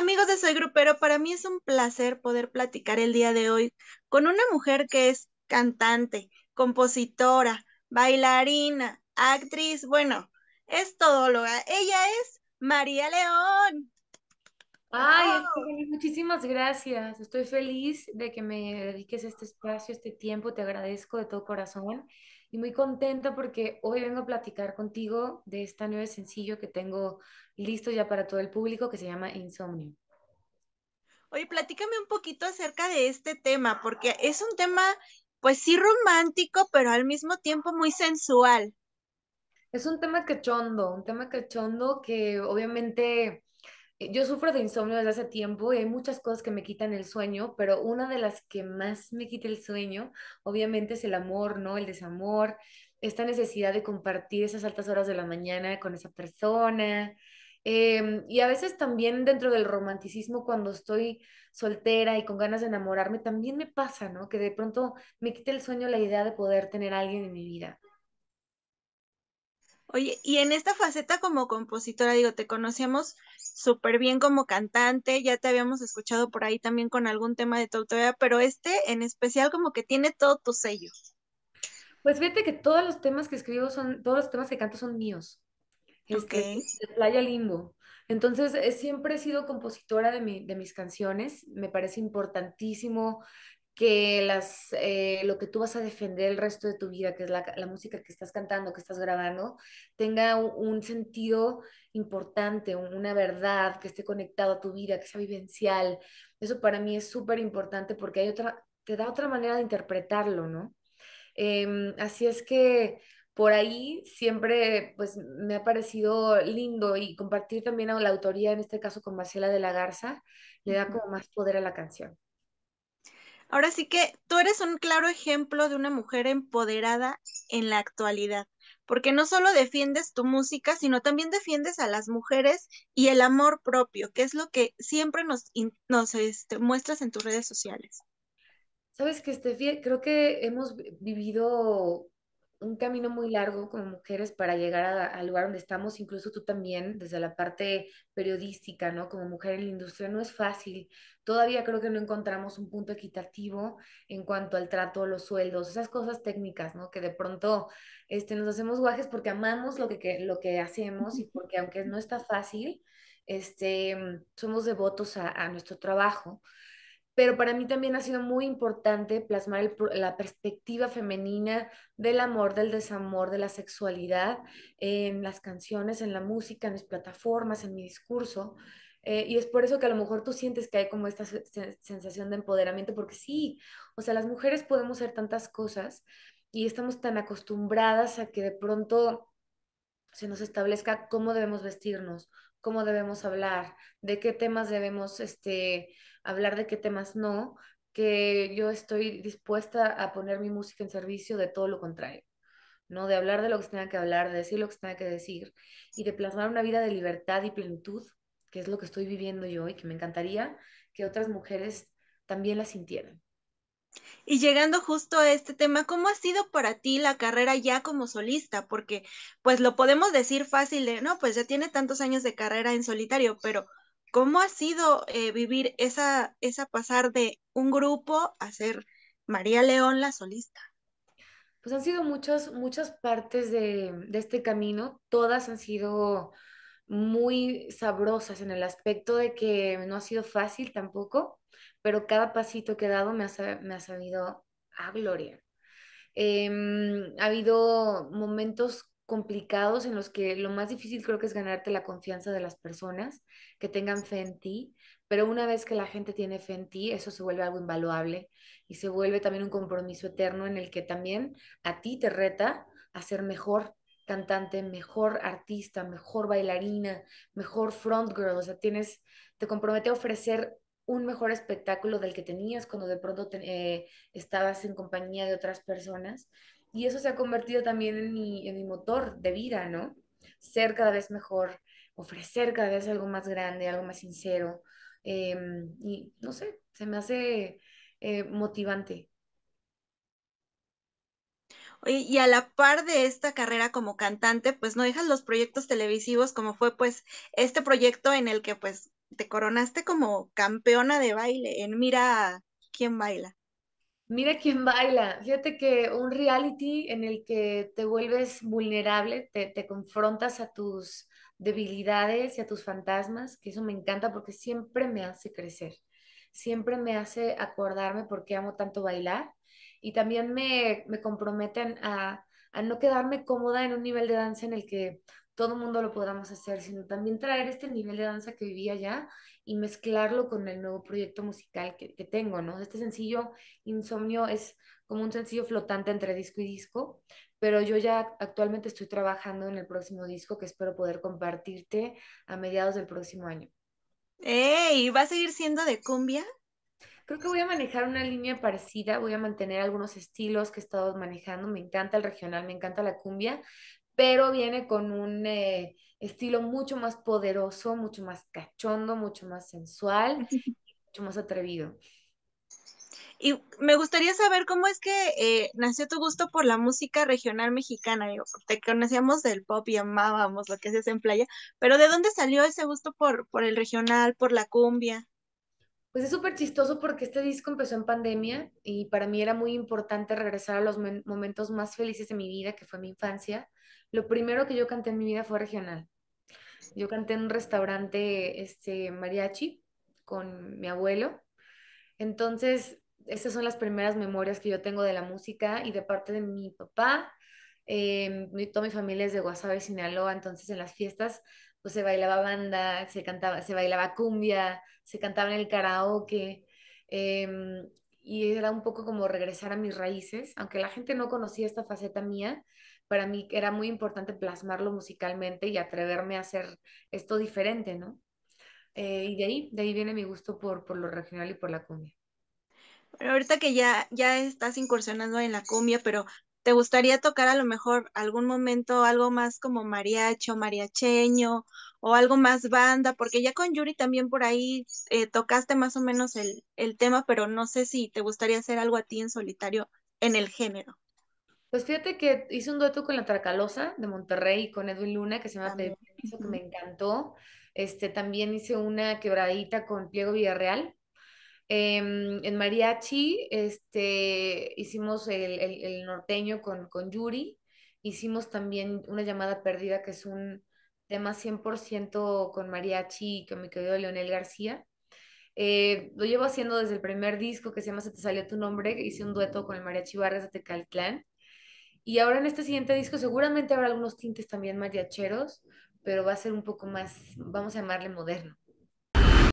Amigos de Soy Grupero, para mí es un placer poder platicar el día de hoy con una mujer que es cantante, compositora, bailarina, actriz, bueno, es todóloga. Ella es María León. Ay, ¡Oh! muchísimas gracias. Estoy feliz de que me dediques este espacio, este tiempo. Te agradezco de todo corazón y muy contenta porque hoy vengo a platicar contigo de este nuevo sencillo que tengo listo ya para todo el público que se llama Insomnio. Oye, platícame un poquito acerca de este tema, porque es un tema, pues sí romántico, pero al mismo tiempo muy sensual. Es un tema cachondo, un tema cachondo que obviamente eh, yo sufro de insomnio desde hace tiempo y hay muchas cosas que me quitan el sueño, pero una de las que más me quita el sueño, obviamente, es el amor, ¿no? El desamor, esta necesidad de compartir esas altas horas de la mañana con esa persona. Em, y a veces también dentro del romanticismo, cuando estoy soltera y con ganas de enamorarme, también me pasa, ¿no? Que de pronto me quita el sueño la idea de poder tener a alguien en mi vida. Oye, y en esta faceta como compositora, digo, te conocíamos súper bien como cantante, ya te habíamos escuchado por ahí también con algún tema de tu autoridad, pero este en especial como que tiene todo tu sello. Pues fíjate que todos los temas que escribo son, todos los temas que canto son míos. Este, okay. De Playa Limbo. Entonces, eh, siempre he sido compositora de, de mis canciones. Me parece importantísimo que las, eh, lo que tú vas a defender el resto de tu vida, que es la, la música que estás cantando, que estás grabando, tenga un, sentido importante, una verdad, que esté conectado a tu vida, que sea vivencial. Eso para mí es súper importante porque hay otra, te da otra manera de interpretarlo, ¿no? Em, así es que por ahí siempre pues me ha parecido lindo y compartir también a la autoría, en este caso con Marcela de la Garza, le da como más poder a la canción. Ahora sí que tú eres un claro ejemplo de una mujer empoderada en la actualidad, porque no solo defiendes tu música, sino también defiendes a las mujeres y el amor propio, que es lo que siempre nos, nos este, muestras en tus redes sociales. Sabes que, Steffi, creo que hemos vivido un camino muy largo como mujeres para llegar al lugar donde estamos, incluso tú también, desde la parte periodística, ¿no? Como mujer en la industria, no es fácil. Todavía creo que no encontramos un punto equitativo en cuanto al trato, los sueldos, esas cosas técnicas, ¿no? Que de pronto este, nos hacemos guajes porque amamos lo que, lo que hacemos y porque aunque no está fácil, este, somos devotos a, a nuestro trabajo pero para mí también ha sido muy importante plasmar la perspectiva femenina del amor, del desamor, de la sexualidad en las canciones, en la música, en mis plataformas, en mi discurso. Eh, y es por eso que a lo mejor tú sientes que hay como esta sensación de empoderamiento, porque sí, o sea, las mujeres podemos ser tantas cosas y estamos tan acostumbradas a que de pronto se nos establezca cómo debemos vestirnos, cómo debemos hablar, de qué temas debemos este, hablar, de qué temas no, que yo estoy dispuesta a poner mi música en servicio de todo lo contrario, ¿no? De hablar de lo que se tenga que hablar, de decir lo que se tenga que decir y de plasmar una vida de libertad y plenitud, que es lo que estoy viviendo yo y que me encantaría que otras mujeres también la sintieran. Y llegando justo a este tema, ¿cómo ha sido para ti la carrera ya como solista? Porque pues lo podemos decir fácil de, no, pues ya tiene tantos años de carrera en solitario, pero ¿cómo ha sido eh, vivir esa, pasar de un grupo a ser María León la solista? Pues han sido muchas, muchas partes de este camino, todas han sido muy sabrosas en el aspecto de que no ha sido fácil tampoco, pero cada pasito que he dado me ha, sabido a gloria. Em, ha habido momentos complicados en los que lo más difícil creo que es ganarte la confianza de las personas que tengan fe en ti, pero una vez que la gente tiene fe en ti, eso se vuelve algo invaluable y se vuelve también un compromiso eterno en el que también a ti te reta a ser mejor cantante, mejor artista, mejor bailarina, mejor front girl, o sea, tienes, te compromete a ofrecer un mejor espectáculo del que tenías cuando de pronto eh, estabas en compañía de otras personas. Y eso se ha convertido también en mi, motor de vida, ¿no? Ser cada vez mejor, ofrecer cada vez algo más grande, algo más sincero. Em, y no sé, se me hace eh, motivante y a la par de esta carrera como cantante, pues no dejas los proyectos televisivos como fue pues este proyecto en el que pues te coronaste como campeona de baile en Mira quién baila. Mira quién baila. Fíjate que un reality en el que te vuelves vulnerable, te, te confrontas a tus debilidades y a tus fantasmas, que eso me encanta porque siempre me hace crecer, siempre me hace acordarme por qué amo tanto bailar y también me, comprometen a, no quedarme cómoda en un nivel de danza en el que todo el mundo lo podamos hacer, sino también traer este nivel de danza que vivía ya y mezclarlo con el nuevo proyecto musical que, tengo, ¿no? Este sencillo Insomnio es como un sencillo flotante entre disco y disco, pero yo ya actualmente estoy trabajando en el próximo disco que espero poder compartirte a mediados del próximo año. ¡Ey! ¿Va a seguir siendo de cumbia? Creo que voy a manejar una línea parecida, voy a mantener algunos estilos que he estado manejando. Me encanta el regional, me encanta la cumbia, pero viene con un eh, estilo mucho más poderoso, mucho más cachondo, mucho más sensual, mucho más atrevido. Y me gustaría saber cómo es que eh, nació tu gusto por la música regional mexicana, te conocíamos del pop y amábamos lo que hacías en playa, pero ¿de dónde salió ese gusto por, por el regional, por la cumbia? Pues es súper chistoso porque este disco empezó en pandemia y para mí era muy importante regresar a los momentos más felices de mi vida, que fue mi infancia. Lo primero que yo canté en mi vida fue regional. Yo canté en un restaurante este, mariachi con mi abuelo. Entonces, esas son las primeras memorias que yo tengo de la música y de parte de mi papá. Eh, toda mi familia es de Guasave, Sinaloa, entonces en las fiestas pues se bailaba banda, se, cantaba, se bailaba cumbia, se cantaba en el karaoke. Em, y era un poco como regresar a mis raíces, aunque la gente no conocía esta faceta mía, para mí era muy importante plasmarlo musicalmente y atreverme a hacer esto diferente, ¿no? Eh, y de ahí, de ahí viene mi gusto por, por lo regional y por la cumbia. Bueno, ahorita que ya, ya estás incursionando en la cumbia, pero ¿Te gustaría tocar a lo mejor algún momento algo más como mariacho, mariacheño o algo más banda? Porque ya con Yuri también por ahí eh, tocaste más o menos el, tema, pero no sé si te gustaría hacer algo a ti en solitario en el género. Pues fíjate que hice un dueto con la Tracalosa de Monterrey con Edwin Luna que se llama Pedro, que me encantó. Este, también hice una quebradita con Diego Villarreal, Em, en mariachi este, hicimos el, el, norteño con, con, Yuri, hicimos también una llamada perdida que es un tema 100% con mariachi que me quedó Leonel García. Eh, lo llevo haciendo desde el primer disco que se llama Se te salió tu nombre, hice un dueto con el mariachi Vargas de Clan, Y ahora en este siguiente disco seguramente habrá algunos tintes también mariacheros, pero va a ser un poco más, vamos a llamarle moderno.